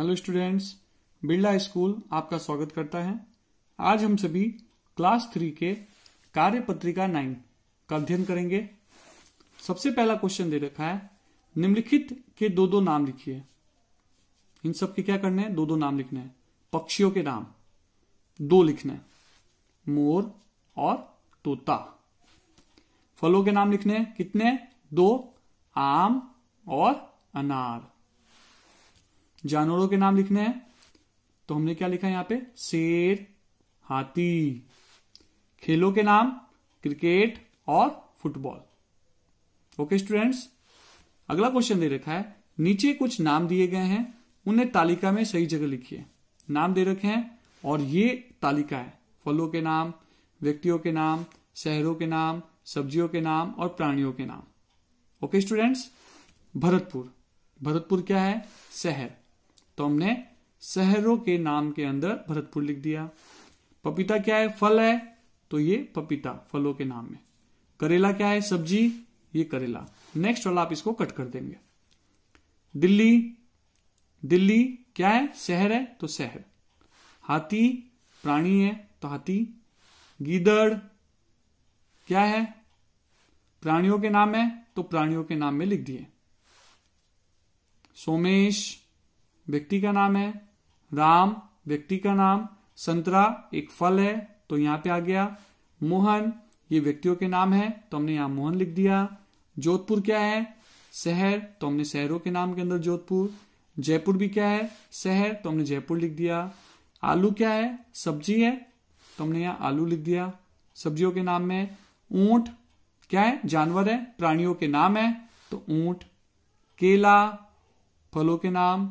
hello students Birla school आपका स्वागत करता है आज हम सभी क्लास थ्री के कार्य पत्रिका नाइन का अध्ययन करेंगे सबसे पहला क्वेश्चन दे रखा है निम्नलिखित के दो दो नाम लिखिए इन सब के क्या करने हैं दो दो नाम लिखने हैं पक्षियों के नाम दो लिखने हैं मोर और तोता फलों के नाम लिखने हैं कितने दो आम और अनार जानवरों के नाम लिखने हैं तो हमने क्या लिखा यहां पे शेर हाथी खेलों के नाम क्रिकेट और फुटबॉल ओके स्टूडेंट्स अगला क्वेश्चन दे रखा है नीचे कुछ नाम दिए गए हैं उन्हें तालिका में सही जगह लिखिए नाम दे रखे हैं और ये तालिका है फलों के नाम व्यक्तियों के नाम शहरों के नाम सब्जियों के नाम और प्राणियों के नाम ओके स्टूडेंट्स भरतपुर भरतपुर क्या है शहर तो हमने शहरों के नाम के अंदर भरतपुर लिख दिया पपीता क्या है फल है तो ये पपीता फलों के नाम में करेला क्या है सब्जी ये करेला नेक्स्ट वाला आप इसको कट कर देंगे दिल्ली दिल्ली क्या है शहर है तो शहर हाथी प्राणी है तो हाथी गीदड़ क्या है प्राणियों के नाम है तो प्राणियों के नाम में लिख दिए सोमेश व्यक्ति का नाम है राम व्यक्ति का नाम संतरा एक फल है तो यहाँ पे आ गया मोहन ये व्यक्तियों के नाम है तो हमने यहाँ मोहन लिख दिया जोधपुर क्या है शहर तो हमने शहरों के नाम के अंदर जोधपुर जयपुर भी क्या है शहर तो हमने जयपुर लिख दिया आलू क्या है सब्जी है तो हमने यहाँ आलू लिख दिया सब्जियों के नाम में ऊंट क्या है जानवर है प्राणियों के नाम है तो ऊंट केला फलों के नाम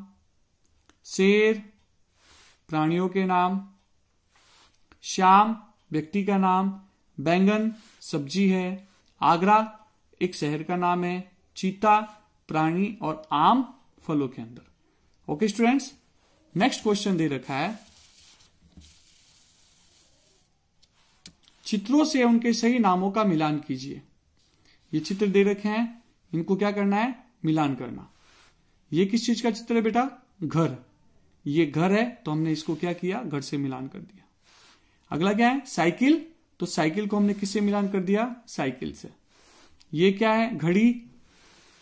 शेर प्राणियों के नाम श्याम व्यक्ति का नाम बैंगन सब्जी है आगरा एक शहर का नाम है चीता प्राणी और आम फलों के अंदर ओके स्टूडेंट्स नेक्स्ट क्वेश्चन दे रखा है चित्रों से उनके सही नामों का मिलान कीजिए ये चित्र दे रखे हैं इनको क्या करना है मिलान करना ये किस चीज का चित्र है बेटा घर ये घर है तो हमने इसको क्या किया घर से मिलान कर दिया अगला क्या है साइकिल तो साइकिल को हमने किससे मिलान कर दिया साइकिल से ये क्या है घड़ी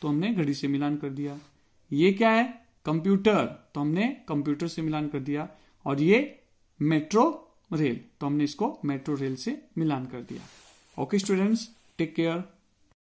तो हमने घड़ी से मिलान कर दिया ये क्या है कंप्यूटर तो हमने कंप्यूटर से मिलान कर दिया और ये मेट्रो रेल तो हमने इसको मेट्रो रेल से मिलान कर दिया ओके स्टूडेंट्स टेक केयर